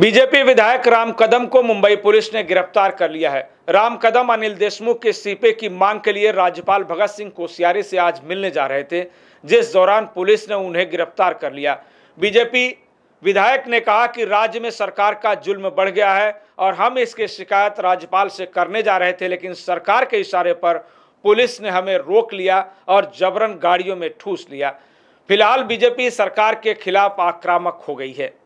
BJP विधायक राम कदम को Mumbai police ने गिरफ्तार कर लिया है राम कदम अनिल देशमुख के सीपे की मांग के लिए राज्यपाल भगत सिंह कोश्यारी से आज मिलने जा रहे थे जिस दौरान पुलिस ने उन्हें गिरफ्तार कर लिया बीजेपी विधायक ने कहा कि राज्य में सरकार का जुल्म बढ़ गया है और हम इसकी शिकायत राज्यपाल से करने जा रहे थे लेकिन सरकार के इशारे पर पुलिस ने हमें रोक लिया और जबरन गाड़ियों में ठूस लिया फिलहाल बीजेपी सरकार के खिलाफ आक्रामक हो गई है